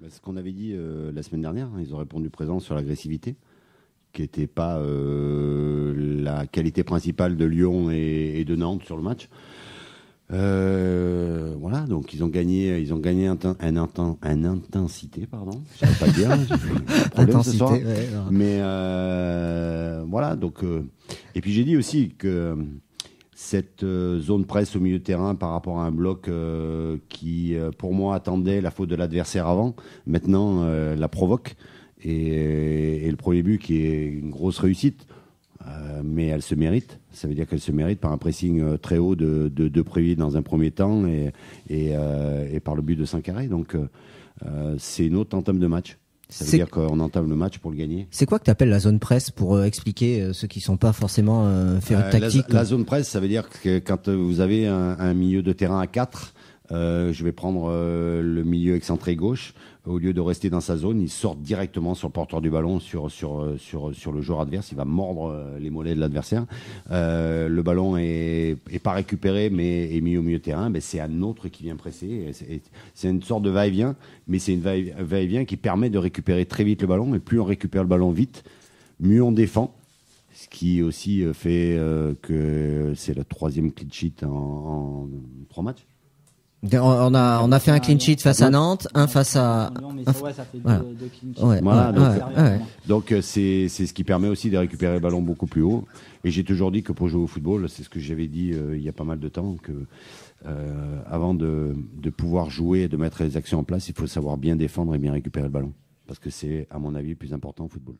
Bah, ce qu'on avait dit euh, la semaine dernière, hein, ils ont répondu présent sur l'agressivité, qui n'était pas euh, la qualité principale de Lyon et, de Nantes sur le match. Euh, voilà, donc ils ont gagné, ils ont gagné un, un, un, intensité, pardon. Je ne pas bien. intensité. Mais voilà, donc. et puis j'ai dit aussi que cette euh, zone presse au milieu de terrain par rapport à un bloc euh, qui, euh, pour moi, attendait la faute de l'adversaire avant, maintenant la provoque. Et, le premier but qui est une grosse réussite, mais elle se mérite. Ça veut dire qu'elle se mérite par un pressing très haut de, de, dans un premier temps et, par le but de Carré, Donc c'est une autre entame de match. Ça veut dire qu'on entame le match pour le gagner. C'est quoi que tu appelles la zone presse pour euh, expliquer euh, ceux qui sont pas forcément euh, faire tactique la, zone presse, ça veut dire que quand vous avez un, un milieu de terrain à 4, euh, je vais prendre euh, le milieu excentré gauche. Au lieu de rester dans sa zone, il sort directement sur le porteur du ballon, sur, sur, euh, sur, le joueur adverse. Il va mordre les mollets de l'adversaire. le ballon est, pas récupéré, mais est mis au milieu terrain. c'est un autre qui vient presser. C'est une sorte de va-et-vient, mais c'est une va-et-vient qui permet de récupérer très vite le ballon. Et plus on récupère le ballon vite, mieux on défend ce qui aussi fait que c'est le troisième clean sheet en trois matchs. On a, on a fait un clean sheet face à Nantes, un face à. donc c'est ce qui permet aussi de récupérer le ballon beaucoup plus haut. Et j'ai toujours dit que pour jouer au football, c'est ce que j'avais dit euh, il y a pas mal de temps, que euh, avant de, pouvoir jouer et de mettre les actions en place, il faut savoir bien défendre et bien récupérer le ballon. Parce que c'est, à mon avis, le plus important au football.